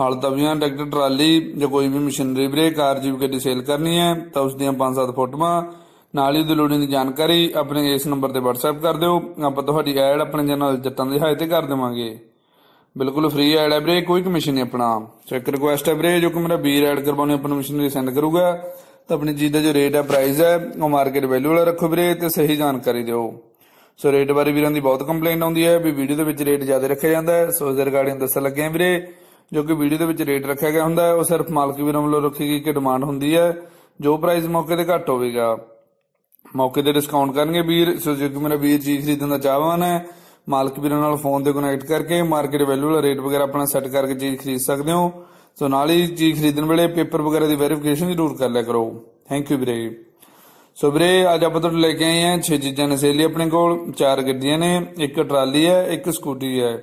ਹਲ ਤਵੀਆਂ tractor trolley ਜੋ ਕੋਈ ਵੀ ਮਸ਼ੀਨਰੀ ਬ੍ਰੇਕ ਆਰਜੀਵ ਕਿਤੇ ਸੇਲ ਕਰਨੀ ਹੈ ਤਾਂ ਉਸ ਦੀਆਂ 5-7 ਫੋਟੋਆਂ ਨਾਲ ਹੀ ਲੋੜੀਂ ਦੀ ਜਾਣਕਾਰੀ ਆਪਣੇ ਇਸ ਨੰਬਰ ਤੇ WhatsApp ਕਰ ਦਿਓ ਆਪਾਂ ਤੁਹਾਡੀ ਐਡ ਆਪਣੇ ਚੈਨਲ ਜੱਟਾਂ ਦੇ ਹਾਇ ਤੇ ਕਰ ਦੇਵਾਂਗੇ ਬਿਲਕੁਲ ਫ੍ਰੀ ਐਡ ਹੈ ਵੀਰੇ ਕੋਈ ਕਮਿਸ਼ਨ ਨਹੀਂ ਆਪਣਾ ਚੈੱਕ ਰਿਕੁਐਸਟ ਹੈ ਵੀਰੇ ਜੋ ਕਿ ਮੇਰਾ ਵੀਰ ਐਡ ਕਰਵਾਉਣੇ ਆਪਣੇ ਮਸ਼ੀਨਰੀ ਸੈਂਡ ਕਰੂਗਾ ਤਾਂ ਆਪਣੀ ਚੀਜ਼ ਦਾ ਜੋ ਰੇਟ ਹੈ ਪ੍ਰਾਈਸ ਹੈ ਉਹ ਮਾਰਕੀਟ ਵੈਲਿਊ ਵਾਲਾ ਰੱਖੋ ਵੀਰੇ ਤੇ ਸਹੀ ਜਾਣਕਾਰੀ ਦਿਓ ਸੋ ਰੇਟ ਬਾਰੇ ਵੀਰਾਂ ਦੀ ਬਹੁਤ ਕੰਪਲੇਂਟ ਆਉਂਦੀ ਹੈ ਵੀ ਵੀਡੀਓ ਦੇ ਵਿੱਚ ਰੇਟ ਜ਼ਿਆਦਾ ਰੱਖਿਆ ਜਾਂਦਾ ਹੈ ਸੋ ਇਸ ਰਿਗਾਰਡਿੰਗ ਦੱਸਣ ਲੱਗੇ ਆ ਵੀਰੇ ਜੋ ਕਿ ਵੀਡੀਓ ਦੇ ਵਿੱਚ ਰੇਟ ਰੱਖਿਆ ਗਿਆ ਹੁੰਦਾ ਹੈ ਉਹ ਸਿਰਫ ਮਾਲਕ ਵੀਰਾਂ ਵੱਲੋਂ ਰੱਖੀ ਗਈ ਕਿ ਡਿਮਾਂਡ ਹੁੰਦੀ ਹੈ ਜੋ ਪ੍ਰਾਈਸ ਮੌਕੇ ਤੇ ਘੱਟ ਹੋਵੇਗਾ ਮੌਕੇ ਤੇ ਡਿਸਕਾਊਂਟ ਕਰਨਗੇ ਵੀਰ ਸੋ ਜੇ ਮੇਰਾ ਵੀਰ ਚੀਜ਼ ਖਰੀਦਣ ਦਾ ਚਾਹਵਾਨ ਹੈ ਮਾਲਕ ਵੀਰਾਂ ਨਾਲ ਫੋਨ ਤੇ ਕਨੈਕਟ ਕਰਕੇ ਮਾਰਕੀਟ ਵੈਲਿਊ ਵਾਲਾ ਰੇਟ ਵਗੈਰਾ ਆਪਣਾ ਸੈੱਟ ਕਰਕੇ ਚੀਜ਼ ਖਰੀਦ ਸਕਦੇ ਹੋ ਸੋ ਨਾਲ ਹੀ ਚੀਜ਼ ਖਰੀਦਣ ਵੇਲੇ ਪੇਪਰ ਵਗੈਰਾ ਦੀ ਵੈਰੀਫਿਕੇਸ਼ਨ ਜ਼ਰੂਰ ਕਰ ਲਿਆ ਕਰੋ ਥੈਂਕ ਯੂ ਵੀਰੇ ਸੋ ਵੀਰੇ ਅੱਜ ਆਪਾਂ ਤੁਹਾਨੂੰ ਲੈ ਕੇ ਆਏ ਹਾਂ ਛੇ ਚੀਜ਼ਾਂ ਨਸੇਲੀ ਆਪਣੇ ਕੋਲ ਚਾਰ ਗੱਡੀਆਂ ਨੇ ਇੱਕ ਟਰਾਲੀ ਹੈ ਇੱਕ ਸਕੂਟੀ ਹੈ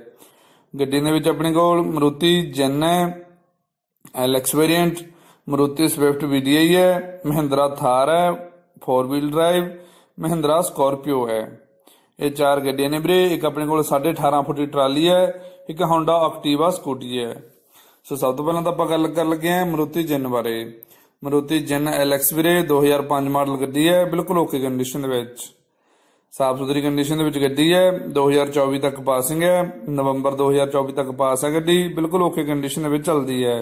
ਗੱਡੀ ਦੇ ਵਿੱਚ ਆਪਣੇ ਕੋਲ ਮਰੂਤੀ ਜਨ ਹੈ LX variant Maruti Swift VDI ਹੈ ਮਹਿੰਦਰਾ ਥਾਰ ਹੈ 4 ਵੀਲ ਡਰਾਈਵ ਮਹਿੰਦਰਾ ਸਕੋਰਪੀਓ ਹੈ ਇਹ ਚਾਰ ਗੱਡੀਆਂ ਨੇ ਵੀਰੇ ਇੱਕ ਆਪਣੇ ਕੋਲ 18.5 ਫੁੱਟ ਦੀ ਟਰਾਲੀ ਹੈ ਇੱਕ Honda Activa ਸਕੂਟੀ ਹੈ ਸੋ ਸਭ ਤੋਂ ਪਹਿਲਾਂ ਤਾਂ ਆਪਾਂ ਗੱਲ ਕਰਨ ਲੱਗੇ ਹਾਂ ਮਰੂਤੀ ਜੈਨ ਬਾਰੇ ਮਰੂਤੀ ਜੈਨ ਐਲਐਕਸ ਵੀਰੇ 2005 ਮਾਡਲ ਗੱਡੀ ਹੈ ਬਿਲਕੁਲ ਓਕੇ ਕੰਡੀਸ਼ਨ ਦੇ ਵਿੱਚ ਸਾਫ ਸੁਥਰੀ ਕੰਡੀਸ਼ਨ ਦੇ ਵਿੱਚ ਗੱਡੀ ਹੈ 2024 ਤੱਕ ਪਾਸਿੰਗ ਹੈ ਨਵੰਬਰ 2024 ਤੱਕ ਪਾਸ ਹੈ ਗੱਡੀ ਬਿਲਕੁਲ ਓਕੇ ਕੰਡੀਸ਼ਨ ਦੇ ਵਿੱਚ ਚੱਲਦੀ ਹੈ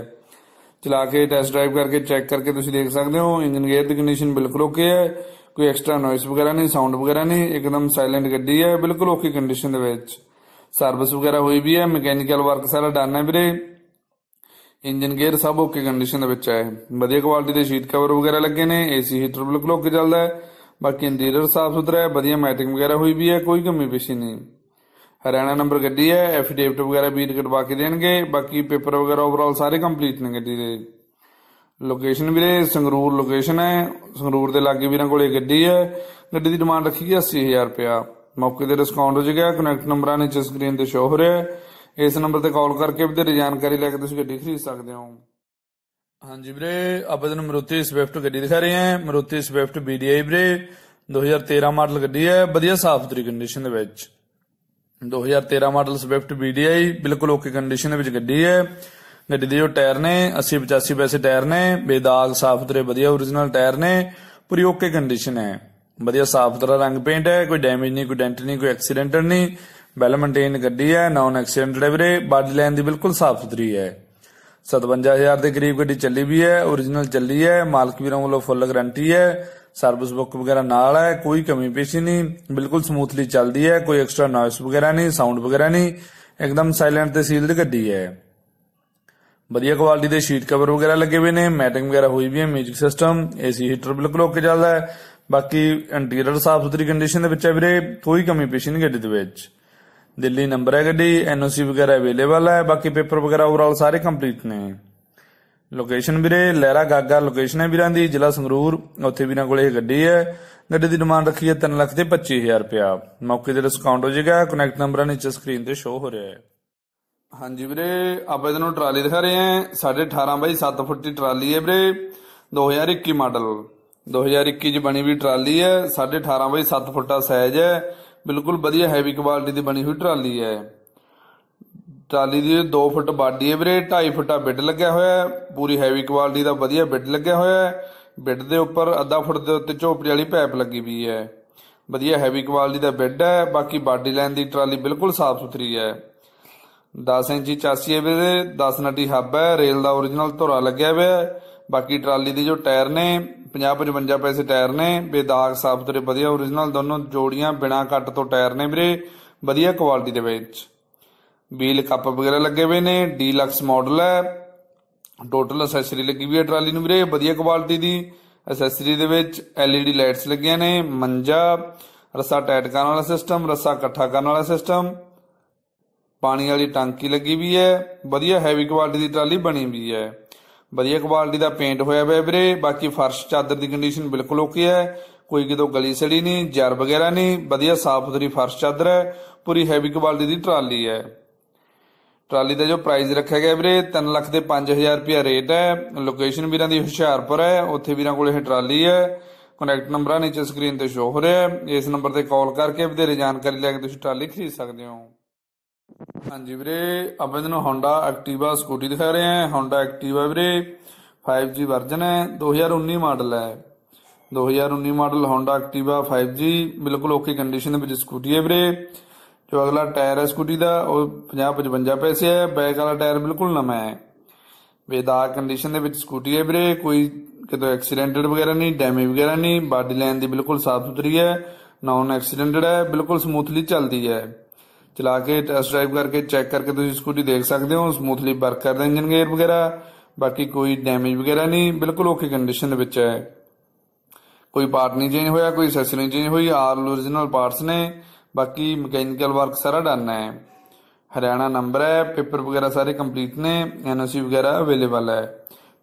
ਚਲਾ ਕੇ ਟੈਸਟ ਡਰਾਈਵ ਕਰਕੇ ਚੈੱਕ ਕਰਕੇ ਤੁਸੀਂ ਦੇਖ ਸਕਦੇ ਹੋ ਇੰਜਨ ਗੇਅਰ ਦੀ ਕੰਡੀਸ਼ਨ ਬਿਲਕੁਲ ਓਕੇ ਹੈ ਕੋਈ ਐਕਸਟਰਾ ਨੋਇਸ ਵਗੈਰਾ ਨਹੀਂ ਸਾਊਂਡ ਵਗੈਰਾ ਨਹੀਂ ਇੱਕਦਮ ਸਾਇਲੈਂਟ ਗੱਡੀ ਹੈ ਬਿਲਕੁਲ ਓਕੇ ਕੰਡੀਸ਼ਨ ਦੇ ਵਿੱਚ ਸਰਵਿਸ ਵਗੈਰਾ ਹੋਈ ਵੀ ਹੈ ਮਕੈਨੀਕਲ ਵਰਕ ਸਾਰਾ ਡਨ ਹੈ ਵੀਰੇ ਇੰਜਨ ਗੇਅਰ ਸਭ ਓਕੇ ਕੰਡੀਸ਼ਨ ਦੇ ਵਿੱਚ ਹੈ ਵਧੀਆ ਕੁਆਲਿਟੀ ਦੇ ਸ਼ੀਟ ਕਵਰ ਵਗੈਰਾ ਲੱਗੇ ਨੇ ਏਸੀ ਹੀਟਰ ਬਿਲਕੁਲ ਓਕੇ ਚੱਲਦਾ ਹੈ ਬਾਕੀ ਇੰਟੀਰੀਅਰ ਸਾਫ ਸੁਥਰਾ ਹੈ ਵਧੀਆ ਮੈਟਿੰਗ ਵਗੈਰਾ ਹੋਈ ਵੀ ਹੈ ਕੋਈ ਕਮੀ ਪੇਸ਼ੀ ਨਹੀਂ ਹਰਿਆਣਾ ਨੰਬਰ ਗੱਡੀ ਹੈ ਐਫੀਡੇਵਿਟ ਵਗੈਰਾ ਵੀ ਕਟਵਾ ਕੇ ਦੇਣਗੇ ਬਾਕੀ ਪੇਪਰ ਵਗੈਰਾ ਓਵਰਆਲ ਸਾਰੇ ਕੰਪਲੀਟ ਨੇ ਗੱਡੀ ਦੇ ਲੋਕੇਸ਼ਨ ਵੀਰੇ ਸੰਗਰੂਰ ਲੋਕੇਸ਼ਨ ਹੈ ਸੰਗਰੂਰ ਦੇ ਲਾਗੇ ਵੀਰਾਂ ਕੋਲੇ ਗੱਡੀ ਹੈ ਗੱਡੀ ਦੀ ਡਿਮਾਂਡ ਰੱਖੀ ਗਈ 80000 ਰੁਪਿਆ ਮੌਕੇ ਤੇ ਡਿਸਕਾਊਂਟ ਹੋ ਜਾਏਗਾ ਕਨੈਕਟ ਨੰਬਰਾਂ ਨੀਚੇ ਸਕਰੀਨ ਤੇ ਸ਼ੋ ਹੋ ਰਿਹਾ ਹੈ ਇਸ ਨੰਬਰ ਤੇ ਕਾਲ ਕਰਕੇ ਵੀ ਤੇ ਜਾਣਕਾਰੀ ਲੈ ਕੇ ਤੁਸੀਂ ਗੱਡੀ ਖਰੀਦ ਸਕਦੇ ਹੋ ਹਾਂਜੀ ਵੀਰੇ ਆਪਾਂ ਤੁਹਾਨੂੰ ਮਰੂਤੀ ਸਵਿਫਟ ਗੱਡੀ ਦਿਖਾ ਰਹੇ ਹਾਂ ਮਰੂਤੀ ਸਵਿਫਟ ਬੀਡੀਆਈ ਵੀਰੇ 2013 ਮਾਡਲ ਗੱਡੀ ਹੈ ਵਧੀਆ ਸਾਫ ਸੁਥਰੀ ਕੰਡੀਸ਼ਨ ਦੇ ਵਿੱਚ 2013 ਮਾਡਲ ਸਵਿਫਟ ਬੀਡੀਆਈ ਬਿਲਕੁਲ ਓਕੇ ਕੰਡੀਸ਼ਨ ਦੇ ਵਿੱਚ ਗੱਡੀ ਹੈ ਗੱਡੀ ਦੇ ਜੋ ਟਾਇਰ ਨੇ 80 85 ਪੈਸੇ ਟਾਇਰ ਨੇ ਬੇਦਾਗ ਸਾਫ ਸੁਥਰੇ ਵਧੀਆ origignal ਟਾਇਰ ਨੇ ਪੂਰੀ ਓਕੇ ਕੰਡੀਸ਼ਨ ਹੈ ਵਧੀਆ ਸਾਫ ਸੁਥਰਾ ਰੰਗ ਪੇਂਟ ਹੈ ਕੋਈ ਡੈਮੇਜ ਨਹੀਂ ਕੋਈ ਡੈਂਟ ਨਹੀਂ ਕੋਈ ਐਕਸੀਡੈਂਟਲ ਨਹੀਂ ਵੈਲ ਮੇਨਟੇਨ ਗੱਡੀ ਹੈ ਨਾਨ ਐਕਸੀਡੈਂਟਡ ਹੈ ਵੀਰੇ ਬਾਡੀ ਲਾਈਨ ਦੀ ਬਿਲਕੁਲ ਸਾਫ ਸੁਥਰੀ ਹੈ 57000 ਦੇ ਕਰੀਬ ਗੱਡੀ ਚੱਲੀ ਵੀ ਹੈ origignal ਚੱਲੀ ਹੈ ਮਾਲਕ ਵੀਰਾਂ ਵੱਲੋਂ ਫੁੱਲ ਗਾਰੰਟੀ ਹੈ ਸਰਵਿਸ ਬੁੱਕ ਵਗੈਰਾ ਨਾਲ ਹੈ ਕੋਈ ਕਮੀ ਪੇਸ਼ੀ ਨਹੀਂ ਬਿਲਕੁਲ ਸਮੂਥਲੀ ਚੱਲਦੀ ਹੈ ਕੋਈ ਐਕਸਟਰਾ ਨੋਇਸ ਵਗੈਰਾ ਨਹੀਂ ਸਾਊਂਡ ਵਗੈਰਾ ਨਹੀਂ ਇੱਕਦਮ ਸਾਇਲੈਂਟ ਤੇ ਸੀਲਡ ਗੱਡੀ ਹੈ ਵਧੀਆ ਕੁਆਲਿਟੀ ਦੇ ਸ਼ੀਟ ਕਵਰ ਵਗੈਰਾ ਲੱਗੇ ਹੋਏ ਨੇ ਮੈਟਿੰਗ ਵਗੈਰਾ ਹੋਈ ਵੀ ਹੈ 뮤직 ਸਿਸਟਮ ਏਸੀ ਹੀਟਰ ਬਿਲਕੁਲ ਓਕੇ ਚੱਲਦਾ ਹੈ ਬਾਕੀ ਇੰਟੀਰੀਅਰ ਸਾਫ ਸੁਥਰੀ ਕੰਡੀਸ਼ਨ ਦੇ ਵਿੱਚ ਹੈ ਵੀਰੇ ਕੋਈ ਕਮੀ ਪੇਸ਼ੀ ਨਹੀਂ ਗੱਡੀ ਦੇ ਵਿੱਚ ਦਿੱਲੀ ਨੰਬਰ ਹੈ ਗੱਡੀ ਐਨਓਸੀ ਵਗੈਰਾ ਅਵੇਲੇਬਲ ਹੈ ਬਾਕੀ ਪੇਪਰ ਵਗੈਰਾ ਓਵਰਆਲ ਸਾਰੇ ਕੰਪਲੀਟ ਨੇ ਲੋਕੇਸ਼ਨ ਵੀਰੇ ਲਹਿਰਾ ਗਾਗਾ ਲੋਕੇਸ਼ਨ ਹੈ ਵੀਰਾਂ ਦੀ ਜ਼ਿਲ੍ਹਾ ਸੰਗਰੂਰ ਉੱਥੇ ਵੀਰਾਂ ਕੋਲੇ ਇਹ ਗੱਡੀ ਹੈ ਗੱਡੀ ਦੀ ਡਿਮਾਂਡ ਰੱਖੀ ਹੈ 3 ਲੱਖ ਤੇ 25000 ਰੁਪਿਆ ਮੌਕੇ ਤੇ ਡਿਸਕਾਊਂਟ ਹੋ ਜਾਏਗਾ ਕਨੈਕਟ ਨੰਬਰਾਂ ਨੀਚੇ ਸਕਰੀਨ ਤੇ ਸ਼ੋ ਹੋ ਰਿਹਾ ਹੈ ਹਾਂਜੀ ਵੀਰੇ ਆਪਾਂ ਇਹਨੂੰ ਟਰਾਲੀ ਦਿਖਾ ਰਹੇ ਹਾਂ 18.5 ਬਾਈ 7 ਫੁੱਟ ਦੀ ਟਰਾਲੀ ਹੈ ਵੀਰੇ 2021 ਮਾਡਲ 2021 ਚ ਬਣੀ ਵੀ ਟਰਾਲੀ ਹੈ 18.5 ਬਾਈ 7 ਫੁੱਟ ਸਾਈਜ਼ ਹੈ ਬਿਲਕੁਲ ਵਧੀਆ ਹੈਵੀ ਕੁਆਲਿਟੀ ਦੀ ਬਣੀ ਹੋਈ ਟਰਾਲੀ ਹੈ ਟਰਾਲੀ ਦੀ 2 ਫੁੱਟ ਬਾਡੀ ਹੈ ਵੀਰੇ 2.5 ਫੁੱਟਾ ਬਿੱਡ ਲੱਗਿਆ ਹੋਇਆ ਹੈ ਪੂਰੀ ਹੈਵੀ ਕੁਆਲਿਟੀ ਦਾ ਵਧੀਆ ਬਿੱਡ ਲੱਗਿਆ ਹੋਇਆ ਹੈ ਬਿੱਡ ਦੇ ਉੱਪਰ ਅੱਧਾ ਫੁੱਟ ਦੇ ਉੱਤੇ ਝੋਪੜੀ ਵਾਲੀ ਪਾਈਪ ਲੱਗੀ ਵੀ ਹੈ ਵਧੀਆ ਹੈਵੀ ਕੁਆਲਿਟੀ ਦਾ ਬਿੱਡ ਹੈ ਬਾਕੀ ਬਾਡੀ ਲਾਈਨ ਦੀ ਟਰਾਲੀ ਬਿਲਕੁਲ ਸਾਫ਼ ਸੁਥਰੀ ਹੈ 10 ਇੰਚੀ ਚਾਸੀ ਹੈ ਵੀਰੇ 10 ਨਟੀ ਹੱਬ ਹੈ ਰੇਲ ਦਾ origignal ਧੁਰਾ ਲੱਗਿਆ ਹੋਇਆ ਹੈ ਬਾਕੀ ਟਰਾਲੀ ਦੇ ਜੋ ਟਾਇਰ ਨੇ 50 55 ਪੈਸੇ ਟਾਇਰ ਨੇ ਬੇਦਾਗ ਸਾਫ ਤੇ ਵਧੀਆ origignal ਦੋਨੋਂ ਜੋੜੀਆਂ ਬਿਨਾ ਕੱਟ ਤੋਂ ਟਾਇਰ ਨੇ ਵੀਰੇ ਵਧੀਆ ਕੁਆਲਿਟੀ ਦੇ ਵਿੱਚ ਵੀਲ ਕੱਪ ਵਗੈਰਾ ਲੱਗੇ ਹੋਏ ਨੇ ਡੀਲਕਸ ਮਾਡਲ ਹੈ ਟੋਟਲ ਅਸੈਸਰੀ ਲੱਗੀ ਹੋਈ ਹੈ ਟਰਾਲੀ ਨੂੰ ਵੀਰੇ ਵਧੀਆ ਕੁਆਲਿਟੀ ਦੀ ਅਸੈਸਰੀ ਦੇ ਵਿੱਚ ਐਲਈਡੀ ਲਾਈਟਸ ਲੱਗੀਆਂ ਨੇ ਮੰਜਾ ਰਸਾ ਟਾਈਟ ਕਰਨ ਵਾਲਾ ਸਿਸਟਮ ਰਸਾ ਇਕੱਠਾ ਕਰਨ ਵਾਲਾ ਸਿਸਟਮ ਪਾਣੀ ਵਾਲੀ ਟਾਂਕੀ ਲੱਗੀ ਵੀ ਹੈ ਵਧੀਆ ਹੈਵੀ ਕੁਆਲਿਟੀ ਦੀ ਟਰਾਲੀ ਬਣੀ ਵੀ ਹੈ ਵਧੀਆ ਕੁਆਲਿਟੀ ਦਾ ਪੇਂਟ ਹੋਇਆ ਹੋਇਆ ਵੀਰੇ ਬਾਕੀ ਫਰਸ਼ ਚਾਦਰ ਦੀ ਕੰਡੀਸ਼ਨ ਬਿਲਕੁਲ ਓਕੇ ਹੈ ਕੋਈ ਕਿਤੋਂ ਗਲੀ ਸੜੀ ਨਹੀਂ ਜਰ ਵਗੈਰਾ ਨਹੀਂ ਵਧੀਆ ਸਾਫ ਸੁਥਰੀ ਫਰਸ਼ ਚਾਦਰ ਹੈ ਪੂਰੀ ਹੈਵੀ ਕੁਆਲਿਟੀ ਦੀ ਟਰਾਲੀ ਹੈ ਟਰਾਲੀ ਦਾ ਜੋ ਪ੍ਰਾਈਸ ਰੱਖਿਆ ਗਿਆ ਵੀਰੇ 3 ਲੱਖ ਦੇ 5000 ਰੁਪਿਆ ਰੇਟ ਹੈ ਲੋਕੇਸ਼ਨ ਵੀਰਾਂ ਦੀ ਹੁਸ਼ਿਆਰਪੁਰ ਹੈ ਉੱਥੇ ਵੀਰਾਂ ਕੋਲ ਇਹ ਟਰਾਲੀ ਹੈ ਕੰਟੈਕਟ ਨੰਬਰਾਂ ਨੀਚੇ ਸਕਰੀਨ ਤੇ ਸ਼ੋ ਹੋ ਰਿਹਾ ਹੈ ਇਸ ਨੰਬਰ ਤੇ ਕਾਲ ਕਰਕੇ ਵਧੇਰੇ ਜਾਣਕਾਰੀ ਲੈ ਕੇ ਤੁਸੀਂ ਟਰਾਲੀ ਖਰੀਦ ਸਕਦੇ ਹੋ ਹਾਂਜੀ ਵੀਰੇ ਅਬਜ ਨੂੰ Honda Activa ਸਕੂਟੀ ਦਿਖਾ ਰਹੇ ਹਾਂ Honda Activa ਵੀਰੇ 5G ਵਰਜਨ ਹੈ 2019 ਮਾਡਲ ਹੈ 2019 ਮਾਡਲ Honda Activa 5G ਬਿਲਕੁਲ ਓਕੇ ਕੰਡੀਸ਼ਨ ਦੇ ਵਿੱਚ ਸਕੂਟੀ ਹੈ ਵੀਰੇ ਜੋ ਅਗਲਾ ਟਾਇਰ ਹੈ ਸਕੂਟੀ ਦਾ ਉਹ 50 55 ਪੈਸੇ ਹੈ ਬੈਕ ਵਾਲਾ ਟਾਇਰ ਬਿਲਕੁਲ ਨਵਾਂ ਹੈ ਬੇਦਾਗ ਕੰਡੀਸ਼ਨ ਦੇ ਵਿੱਚ ਸਕੂਟੀ ਹੈ ਵੀਰੇ ਕੋਈ ਕਿਤੇ ਐਕਸੀਡੈਂਟਡ ਵਗੈਰਾ ਨਹੀਂ ਡੈਮੇਜ ਵਗੈਰਾ ਨਹੀਂ ਬਾਡੀ ਲਾਈਨ ਦੀ ਬਿਲਕੁਲ ਸਾਫ਼ ਸੁਥਰੀ ਹੈ ਨਾਨ ਐਕਸੀਡੈਂਟਡ ਹੈ ਬਿਲਕੁਲ ਸਮੂਥਲੀ ਚੱਲਦੀ ਹੈ ਚਲਾ ਕੇ ਟੈਸਟ ਡਰਾਈਵ ਕਰਕੇ ਚੈੱਕ ਕਰਕੇ ਤੁਸੀਂ ਸਕੂਟੀ ਦੇਖ ਸਕਦੇ ਹੋ ਸਮੂਥਲੀ ਵਰਕ ਕਰਦਾ ਇੰਜਨ ਗੇਅਰ ਵਗੈਰਾ ਬਾਕੀ ਕੋਈ ਡੈਮੇਜ ਵਗੈਰਾ ਨਹੀਂ ਬਿਲਕੁਲ ਓਕੇ ਕੰਡੀਸ਼ਨ ਦੇ ਵਿੱਚ ਹੈ ਕੋਈ ਪਾਰਟ ਨਹੀਂ ਚੇਂਜ ਹੋਇਆ ਕੋਈ ਐਕਸੈਸਰੀ ਨਹੀਂ ਚੇਂਜ ਹੋਈ ਆਲ origignal ਪਾਰਟਸ ਨੇ ਬਾਕੀ ਮਕੈਨੀਕਲ ਵਰਕ ਸਾਰਾ ਡਨ ਹੈ ਹਰਿਆਣਾ ਨੰਬਰ ਹੈ ਪੇਪਰ ਵਗੈਰਾ ਸਾਰੇ ਕੰਪਲੀਟ ਨੇ ਐਨਓਸੀ ਵਗੈਰਾ ਅਵੇਲੇਬਲ ਹੈ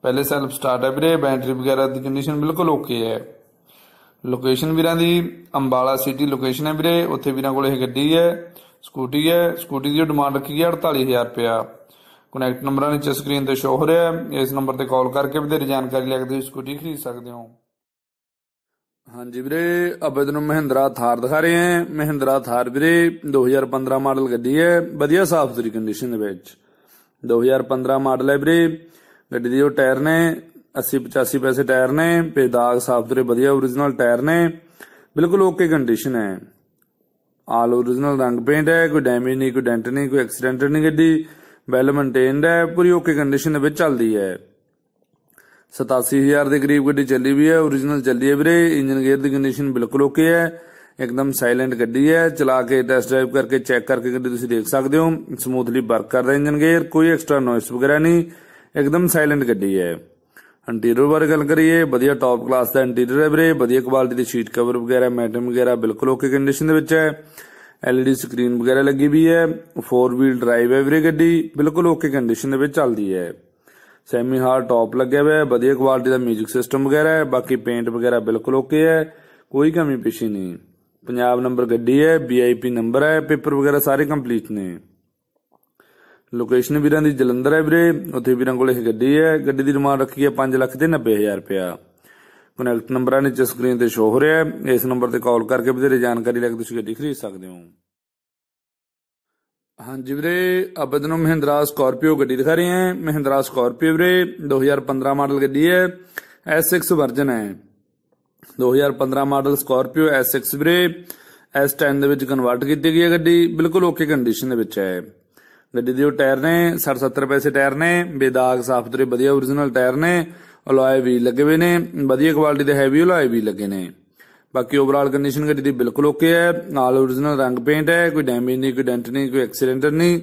ਪਹਿਲੇ ਸੈਲਫ ਸਟਾਰਟ ਹੈ ਵੀਰੇ ਬੈਟਰੀ ਵਗੈਰਾ ਦੀ ਕੰਡੀਸ਼ਨ ਬਿਲਕੁਲ ਓਕੇ ਹੈ ਲੋਕੇਸ਼ਨ ਵੀਰਾਂ ਦੀ ਅੰਬਾਲਾ ਸਿਟੀ ਲੋਕੇਸ਼ਨ ਹੈ ਵੀਰੇ ਉੱਥੇ ਵੀਰਾਂ ਕੋਲ ਇਹ ਗੱਡੀ ਹੈ ਸਕੂਟੀ ਹੈ ਸਕੂਟੀ ਦੀ ਡਿਮਾਂਡ ਰੱਖੀ ਹੈ 48000 ਰੁਪਿਆ ਕਨੈਕਟ ਨੰਬਰਾਂ ਨੇ ਚ ਸਕਰੀਨ ਤੇ ਸ਼ੋ ਹੋ ਰਿਹਾ ਹੈ ਇਸ ਨੰਬਰ ਤੇ ਕਾਲ ਕਰਕੇ ਵਧੇਰੇ ਜਾਣਕਾਰੀ ਲੈ ਕੇ ਸਕੂਟੀ ਖਰੀਦ ਸਕਦੇ ਹੋ ਹਾਂਜੀ ਵੀਰੇ ਅਬਦ ਨੂੰ ਮਹਿੰਦਰਾ ਥਾਰ ਦਿਖਾ ਰਹੇ ਹਾਂ ਮਹਿੰਦਰਾ ਥਾਰ ਵੀਰੇ 2015 ਮਾਡਲ ਗੱਡੀ ਹੈ ਵਧੀਆ ਸਾਫ ਸੁਥਰੀ ਕੰਡੀਸ਼ਨ ਦੇ ਵਿੱਚ 2015 ਮਾਡਲ ਹੈ ਵੀਰੇ ਗੱਡੀ ਦੇ ਜੋ ਟਾਇਰ ਨੇ 80 85 ਪੈਸੇ ਟਾਇਰ ਨੇ ਪੇ ਦਾਗ ਸਾਫ ਸੁਥਰੇ ਵਧੀਆ origignal ਟਾਇਰ ਨੇ ਬਿਲਕੁਲ ਓਕੇ ਕੰਡੀਸ਼ਨ ਹੈ ਆਲ origignal ਰੰਗ ਪੇਂਟ ਹੈ ਕੋਈ ਡੈਮੇਜ ਨਹੀਂ ਕੋਈ ਡੈਂਟ ਨਹੀਂ ਕੋਈ ਐਕਸੀਡੈਂਟ ਨਹੀਂ ਗੱਡੀ ਵੈਲ ਮੇਨਟੇਨਡ ਹੈ ਪੂਰੀ ਓਕੇ ਕੰਡੀਸ਼ਨ ਦੇ ਵਿੱਚ ਚੱਲਦੀ ਹੈ 87000 ਦੇ ਕਰੀਬ ਗੱਡੀ ਚੱਲੀ ਵੀ ਹੈ origignal ਚੱਲੀ ਹੈ ਵੀਰੇ ਇੰਜਨ ਗੇਅਰ ਦੀ ਕੰਡੀਸ਼ਨ ਬਿਲਕੁਲ ਓਕੇ ਹੈ ਇੱਕਦਮ ਸਾਇਲੈਂਟ ਗੱਡੀ ਹੈ ਚਲਾ ਕੇ ਟੈਸਟ ਡਰਾਈਵ ਕਰਕੇ ਚੈੱਕ ਕਰਕੇ ਗੱਡੀ ਤੁਸੀਂ ਦੇਖ ਸਕਦੇ ਹੋ ਸਮੂਥਲੀ ਵਰਕ ਕਰਦਾ ਇੰਜਨ ਗੇਅਰ ਕੋਈ ਐਕਸਟਰਾ ਨੋਇਸ ਵਗੈਰਾ ਨਹੀਂ ਇੱਕਦਮ ਸਾਇਲੈਂਟ ਗੱਡੀ ਹੈ ਇੰਟੀਰੀਅਰ ਬਾਰੇ ਗੱਲ ਕਰੀਏ ਵਧੀਆ ਟੌਪ ਕਲਾਸ ਦਾ ਇੰਟੀਰੀਅਰ ਹੈ ਵੀਰੇ ਵਧੀਆ ਕੁਆਲਿਟੀ ਦੀ ਸ਼ੀਟ ਕਵਰ ਵਗੈਰਾ ਮੈਟਮ ਵਗੈਰਾ ਬਿਲਕੁਲ ਓਕੇ ਕੰਡੀਸ਼ਨ ਦੇ ਵਿੱਚ ਹੈ ਐਲਈਡੀ ਸਕਰੀਨ ਵਗੈਰਾ ਲੱਗੀ ਵੀ ਹੈ 4 ਵੀਲ ਡਰਾਈਵ ਹੈ ਵੀਰੇ ਗੱਡੀ ਬਿਲਕੁਲ ਓਕੇ ਕੰਡੀਸ਼ਨ ਦੇ ਵਿੱਚ ਚੱਲਦੀ ਹੈ ਸੈਮੀ ਹਾਰ ਟੌਪ ਲੱਗਿਆ ਹੋਇਆ ਹੈ ਵਧੀਆ ਕੁਆਲਿਟੀ ਦਾ 뮤직 ਸਿਸਟਮ ਵਗੈਰਾ ਹੈ ਬਾਕੀ ਪੇਂਟ ਵਗੈਰਾ ਬਿਲਕੁਲ ਓਕੇ ਹੈ ਕੋਈ ਕਮੀ ਪੇਸ਼ੀ ਨਹੀਂ ਪੰਜਾਬ ਨੰਬਰ ਗੱਡੀ ਹੈ ਵੀਆਈਪੀ ਨੰਬਰ ਹੈ ਪੇਪਰ ਵਗੈਰਾ ਸਾਰੇ ਕੰਪਲੀਟ ਨੇ ਲੋਕੇਸ਼ਨ ਵੀਰਾਂ ਦੀ ਜਲੰਧਰ ਹੈ ਵੀਰੇ ਉੱਥੇ ਵੀਰਾਂ ਕੋਲ ਇਹ ਗੱਡੀ ਹੈ ਗੱਡੀ ਦੀ ਰਮਾਨ ਰੱਖੀ ਹੈ 5 ਲੱਖ ਤੇ 90000 ਰੁਪਿਆ ਕਨੈਕਟ ਨੰਬਰਾਂ ਨੀਚੇ ਸਕਰੀਨ ਤੇ ਸ਼ੋ ਹੋ ਰਿਹਾ ਹੈ ਇਸ ਨੰਬਰ ਤੇ ਕਾਲ ਕਰਕੇ ਵੀਰੇ ਜਾਣਕਾਰੀ ਲੈ ਕੇ ਤੁਸੀਂ ਗੱਡੀ ਖਰੀਦ ਸਕਦੇ ਹੋ ਹਾਂਜੀ ਵੀਰੇ ਅਬਦ ਨੂੰ ਮਹਿੰਦਰਾ ਸਕਾਰਪੀਓ ਗੱਡੀ ਦਿਖਾ ਰਹੇ ਹਾਂ ਮਹਿੰਦਰਾ ਸਕਾਰਪੀਓ ਵੀਰੇ 2015 ਮਾਡਲ ਗੱਡੀ ਹੈ S6 ਵਰਜਨ ਹੈ 2015 ਮਾਡਲ ਸਕਾਰਪੀਓ S6 ਵੀਰੇ S10 ਦੇ ਵਿੱਚ ਕਨਵਰਟ ਕੀਤੀ ਗਈ ਹੈ ਗੱਡੀ ਬਿਲਕੁਲ ਓਕੇ ਕੰਡੀਸ਼ਨ ਦੇ ਵਿੱਚ ਹੈ ਗੱਡੀ ਦੇ ਉਹ ਟਾਇਰ ਨੇ 60 70 ਪੈਸੇ ਟਾਇਰ ਨੇ ਬੇਦਾਗ ਸਾਫ ਸੁਥਰੇ ਵਧੀਆ origignal ਟਾਇਰ ਨੇ ਅਲੋਏ ਵੀ ਲੱਗੇ ਹੋਏ ਨੇ ਵਧੀਆ ਕੁਆਲਿਟੀ ਦੇ ਹੈਵੀ ਅਲੋਏ ਵੀ ਲੱਗੇ ਨੇ ਬਾਕੀ ਓਵਰਆਲ ਕੰਡੀਸ਼ਨ ਗੱਡੀ ਦੀ ਬਿਲਕੁਲ ਓਕੇ ਹੈ ਨਾਲ origignal ਰੰਗ ਪੇਂਟ ਹੈ ਕੋਈ ਡੈਮੇਜ ਨਹੀਂ ਕੋਈ ਡੈਂਟ ਨਹੀਂ ਕੋਈ ਐਕਸੀਡੈਂਟ ਨਹੀਂ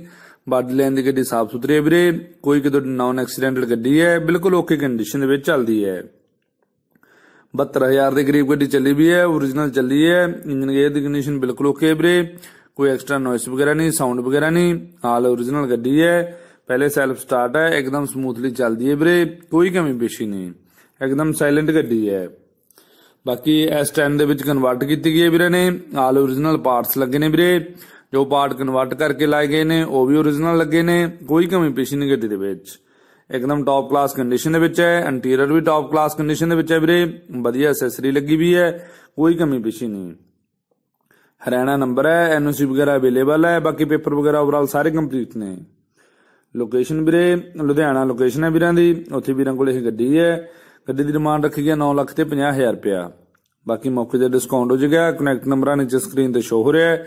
ਬਾਡੀ ਲਾਈਨ ਦੀ ਗੱਡੀ ਸਾਫ ਸੁਥਰੀ ਹੈ ਵੀਰੇ ਕੋਈ ਕਿਤੇ ਨਾਨ ਐਕਸੀਡੈਂਟਲ ਗੱਡੀ ਹੈ ਬਿਲਕੁਲ ਓਕੇ ਕੰਡੀਸ਼ਨ ਦੇ ਵਿੱਚ ਚੱਲਦੀ ਹੈ 72000 ਦੇ ਕਰੀਬ ਗੱਡੀ ਚੱਲੀ ਵੀ ਹੈ origignal ਚੱਲੀ ਹੈ ਇੰਜਨ ਗੇਅਰ ਦੀ ਕੰਡੀਸ਼ਨ ਬਿਲਕੁਲ ਓਕੇ ਹੈ ਵੀਰੇ ਕੋਈ ਐਕਸਟਰਾ ਨੋਇਸ ਵਗੈਰਾ ਨਹੀਂ ਸਾਊਂਡ ਵਗੈਰਾ ਨਹੀਂ ਆਲ origignal ਗੱਡੀ ਹੈ ਪਹਿਲੇ ਸੈਲਫ ਸਟਾਰਟ ਹੈ ਇੱਕਦਮ ਸਮੂਥਲੀ ਚੱਲਦੀ ਹੈ ਵੀਰੇ ਕੋਈ ਕਮੀ ਪੇਸ਼ੀ ਨਹੀਂ ਇੱਕਦਮ ਸਾਇਲੈਂਟ ਗੱਡੀ ਹੈ ਬਾਕੀ S10 ਦੇ ਵਿੱਚ ਕਨਵਰਟ ਕੀਤੀ ਗਈ ਹੈ ਵੀਰੇ ਨੇ ਆਲ origignal ਪਾਰਟਸ ਲੱਗੇ ਨੇ ਵੀਰੇ ਜੋ ਪਾਰਟ ਕਨਵਰਟ ਕਰਕੇ ਲਾਏ ਗਏ ਨੇ ਉਹ ਵੀ origignal ਲੱਗੇ ਨੇ ਕੋਈ ਕਮੀ ਪੇਸ਼ੀ ਨਹੀਂ ਗੱਡੀ ਦੇ ਵਿੱਚ ਇੱਕਦਮ ਟਾਪ ਕਲਾਸ ਕੰਡੀਸ਼ਨ ਦੇ ਵਿੱਚ ਹੈ ਇੰਟੀਰੀਅਰ ਵੀ ਟਾਪ ਕਲਾਸ ਕੰਡੀਸ਼ਨ ਦੇ ਵਿੱਚ ਹੈ ਵੀਰੇ ਵਧੀਆ ਐਸੈਸਰੀ ਲੱਗੀ ਵੀ ਹੈ ਕੋਈ ਕਮੀ ਪੇਸ਼ੀ ਨਹੀਂ ਹਰਿਆਣਾ ਨੰਬਰ ਹੈ ਐਨਓਸੀ ਵਗੈਰਾ ਅਵੇਲੇਬਲ ਹੈ ਬਾਕੀ ਪੇਪਰ ਵਗੈਰਾ ਓਵਰਆਲ ਸਾਰੇ ਕੰਪਲੀਟ ਨੇ ਲੋਕੇਸ਼ਨ ਵੀਰੇ ਲੁਧਿਆਣਾ ਲੋਕੇਸ਼ਨ ਹੈ ਵੀਰਾਂ ਦੀ ਉੱਥੇ ਵੀਰਾਂ ਕੋਲ ਇਹ ਗੱਡੀ ਹੈ ਗੱਡੀ ਦੀ ਡਿਮਾਂਡ ਰੱਖੀ ਗਿਆ 9 ਲੱਖ ਤੇ 50000 ਰੁਪਿਆ ਬਾਕੀ ਮੌਕੇ ਤੇ ਡਿਸਕਾਊਂਟ ਹੋ ਜਾਏਗਾ ਕਨੈਕਟ ਨੰਬਰਾਂ ਜਿਸ ਸਕਰੀਨ ਤੇ ਸ਼ੋ ਹੋ ਰਿਹਾ ਹੈ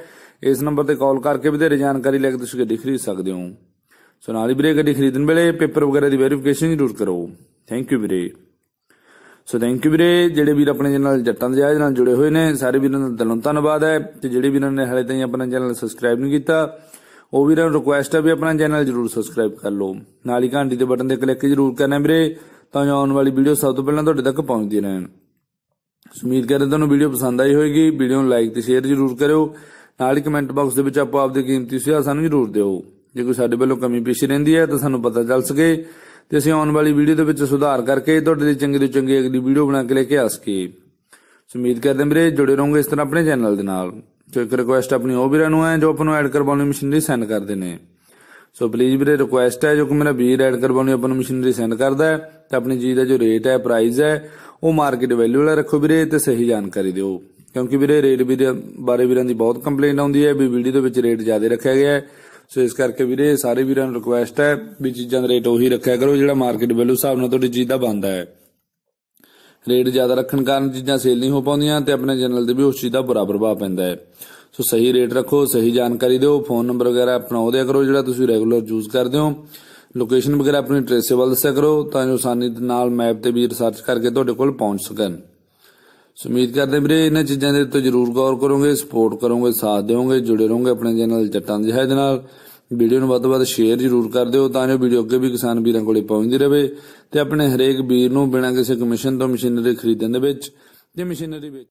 ਇਸ ਨੰਬਰ ਤੇ ਕਾਲ ਕਰਕੇ ਵਧੇਰੇ ਜਾਣਕਾਰੀ ਲੈ ਕੇ ਤੁਸੀਂ ਗੱਡੀ ਖਰੀਦ ਸਕਦੇ ਹੋ ਸੋ ਨਾਲ ਹੀ ਵੀਰੇ ਗੱਡੀ ਖਰੀਦਣ ਵੇਲੇ ਪੇਪਰ ਵਗੈਰਾ ਦੀ ਵੈਰੀਫਿਕੇਸ਼ਨ ਜ਼ਰੂਰ ਕਰੋ ਥੈਂਕ ਯੂ ਵੀਰੇ ਸੋ ਥੈਂਕ ਯੂ ਵੀਰੇ ਜਿਹੜੇ ਵੀਰ ਆਪਣੇ ਚੈਨਲ ਜੱਟਾਂ ਦੇ ਜਾਇਜ਼ ਨਾਲ ਜੁੜੇ ਹੋਏ ਨੇ ਸਾਰੇ ਵੀਰਾਂ ਦਾ ਦਿਲੋਂ ਧੰਨਵਾਦ ਹੈ ਤੇ ਜਿਹੜੇ ਵੀਰਾਂ ਨੇ ਹਲੇ ਤਾਈਂ ਆਪਣਾ ਚੈਨਲ ਸਬਸਕ੍ਰਾਈਬ ਨਹੀਂ ਕੀਤਾ ਉਹ ਵੀਰਾਂ ਨੂੰ ਰਿਕੁਐਸਟ ਹੈ ਵੀ ਆਪਣਾ ਚੈਨਲ ਜਰੂਰ ਸਬਸਕ੍ਰਾਈਬ ਕਰ ਲਓ ਨਾਲ ਹੀ ਘੰਟੀ ਦੇ ਬਟਨ ਤੇ ਕਲਿੱਕ ਜਰੂਰ ਕਰਨਾ ਵੀਰੇ ਤਾਂ ਜੋ ਆਉਣ ਵਾਲੀ ਵੀਡੀਓ ਸਭ ਤੋਂ ਪਹਿਲਾਂ ਤੁਹਾਡੇ ਤੱਕ ਪਹੁੰਚਦੀ ਰਹਿਣ ਉਮੀਦ ਕਰਦੇ ਤੁਹਾਨੂੰ ਵੀਡੀਓ ਪਸੰਦ ਆਈ ਹੋਵੇਗੀ ਵੀਡੀਓ ਨੂੰ ਲਾਈਕ ਤੇ ਸ਼ੇਅਰ ਜਰੂਰ ਕਰਿਓ ਨਾਲ ਹੀ ਕਮੈਂਟ ਬਾਕਸ ਦੇ ਵਿੱਚ ਆਪੋ ਆਪਦੇ ਕੀਮਤੀ ਸੁਝਾਅ ਸਾਨੂੰ ਜਰੂਰ ਦਿਓ ਜੇ ਕੋਈ ਸਾਡੇ ਵੱਲੋਂ ਕਮੀ ਪੇਸ਼ੀ ਰਹਿੰਦੀ ਹੈ ਤਾਂ ਸਾਨੂੰ ਪਤਾ ਚੱਲ ਸਕੇ ਤੇ ਅਸੀਂ ਆਉਣ ਵਾਲੀ ਵੀਡੀਓ ਦੇ ਵਿੱਚ ਸੁਧਾਰ ਕਰਕੇ ਤੁਹਾਡੇ ਲਈ ਚੰਗੇ ਤੋਂ ਚੰਗੇ ਅਗਲੀ ਵੀਡੀਓ ਬਣਾ ਕੇ ਲੈ ਕੇ ਆ ਸੋ ਉਮੀਦ ਕਰਦੇ ਵੀਰੇ ਜੁੜੇ ਰਹੋਗੇ ਇਸ ਤਰ੍ਹਾਂ ਆਪਣੇ ਚੈਨਲ ਦੇ ਨਾਲ ਸੋ ਇੱਕ ਰਿਕੁਐਸਟ ਆਪਣੀ ਉਹ ਵੀਰਾਂ ਨੂੰ ਹੈ ਜੋ ਆਪਾਂ ਨੂੰ ਐਡ ਕਰਵਾਉਣੀ ਮਸ਼ੀਨਰੀ ਸੈਂਡ ਕਰਦੇ ਨੇ ਸੋ ਪਲੀਜ਼ ਵੀਰੇ ਰਿਕੁਐਸਟ ਹੈ ਜੋ ਕਿ ਮੇਰਾ ਵੀਰ ਐਡ ਕਰਵਾਉਣੀ ਆਪਾਂ ਨੂੰ ਮਸ਼ੀਨਰੀ ਸੈਂਡ ਕਰਦਾ ਹੈ ਤੇ ਆਪਣੀ ਚੀਜ਼ ਦਾ ਜੋ ਰੇਟ ਹੈ ਪ੍ਰਾਈਸ ਹੈ ਉਹ ਮਾਰਕੀਟ ਵੈਲਿਊ ਵਾਲਾ ਰੱਖੋ ਵੀਰੇ ਤੇ ਸਹੀ ਜਾਣਕਾਰੀ ਦਿਓ ਕਿਉਂਕਿ ਵੀਰੇ ਰੇਟ ਵੀ ਬਾਰੇ ਵੀਰਾਂ ਦੀ ਬਹੁਤ ਕੰਪਲੇਂਟ ਆਉਂਦੀ ਹੈ ਵੀ ਵੀਡੀਓ ਦੇ ਵਿੱਚ ਰੇਟ ਜ਼ਿਆਦਾ ਰੱਖਿਆ ਗਿਆ ਹੈ ਸੋ ਇਸ ਕਰਕੇ ਵੀਰੇ ਸਾਰੇ ਵੀਰਾਂ ਨੂੰ ਰਿਕੁਐਸਟ ਹੈ ਵੀ ਚੀਜ਼ਾਂ ਦਾ ਰੇਟ ਉਹੀ ਰੱਖਿਆ ਕਰੋ ਜਿਹੜਾ ਮਾਰਕੀਟ ਵੈਲਿਊ ਹਿਸਾਬ ਨਾਲ ਤੁਹਾਡੀ ਚੀਜ਼ ਦਾ ਬਣਦਾ ਹੈ ਰੇਟ ਜ਼ਿਆਦਾ ਰੱਖਣ ਕਾਰਨ ਚੀਜ਼ਾਂ ਸੇਲ ਨਹੀਂ ਹੋ ਪਾਉਂਦੀਆਂ ਤੇ ਆਪਣੇ ਚੈਨਲ ਤੇ ਵੀ ਉਸ ਚੀਜ਼ ਦਾ ਬੁਰਾ ਪ੍ਰਭਾਵ ਪੈਂਦਾ ਹੈ ਸੋ ਸਹੀ ਰੇਟ ਰੱਖੋ ਸਹੀ ਜਾਣਕਾਰੀ ਦਿਓ ਫੋਨ ਨੰਬਰ ਵਗੈਰਾ ਆਪਣਾ ਉਹਦੇ ਕਰੋ ਜਿਹੜਾ ਤੁਸੀਂ ਰੈਗੂਲਰ ਯੂਜ਼ ਕਰਦੇ ਹੋ ਲੋਕੇਸ਼ਨ ਵਗੈਰਾ ਆਪਣੀ ਟ੍ਰੇਸੇਬਲ ਦੱਸਿਆ ਕਰੋ ਤਾਂ ਜੋ ਆਸਾਨੀ ਦੇ ਨਾਲ ਮੈਪ ਤੇ ਵੀ ਰਿਸਰਚ ਕਰਕੇ ਤੁਹਾਡੇ ਕੋਲ ਪਹੁੰਚ ਸਕਣ ਸੋ ਉਮੀਦ ਕਰਦੇ ਵੀਰੇ ਇਹਨਾਂ ਚੀਜ਼ਾਂ ਦੇ ਉੱਤੇ ਜ਼ਰੂਰ ਗੌਰ ਕਰੋਗੇ ਸਪੋਰਟ ਕਰੋਗੇ ਸਾਥ ਦਿਓਗੇ ਜੁੜੇ ਰਹੋਗੇ ਆਪਣੇ ਚੈਨਲ ਜੱਟਾਂ ਦੇ ਹੈ ਦੇ ਨਾਲ ਵੀਡੀਓ ਨੂੰ ਵੱਧ ਤੋਂ ਵੱਧ ਸ਼ੇਅਰ ਜ਼ਰੂਰ ਕਰ ਦਿਓ ਤਾਂ ਜੋ ਵੀਡੀਓ ਅੱਗੇ ਵੀ ਕਿਸਾਨ ਵੀਰਾਂ ਕੋਲੇ ਪਹੁੰਚਦੀ ਰਹੇ ਤੇ ਆਪਣੇ ਹਰੇਕ ਵੀਰ ਨੂੰ ਬਿਨਾਂ ਕਿਸੇ ਕਮਿਸ਼ਨ ਤੋਂ ਮਸ਼ੀਨਰੀ ਖਰੀਦਣ ਦੇ ਵਿੱਚ ਤੇ ਮਸ਼ੀਨਰੀ ਵਿੱਚ